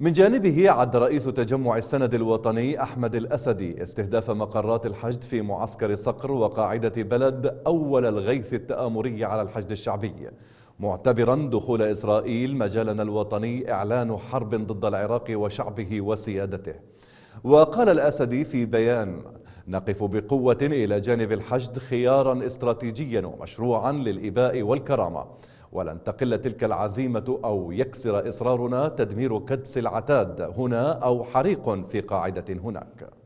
من جانبه عد رئيس تجمع السند الوطني أحمد الأسدي استهداف مقرات الحشد في معسكر صقر وقاعدة بلد أول الغيث التآمري على الحشد الشعبي معتبرا دخول إسرائيل مجالنا الوطني إعلان حرب ضد العراق وشعبه وسيادته وقال الأسدي في بيان نقف بقوة إلى جانب الحشد خيارا استراتيجيا ومشروعا للإباء والكرامة ولن تقل تلك العزيمة أو يكسر إصرارنا تدمير كدس العتاد هنا أو حريق في قاعدة هناك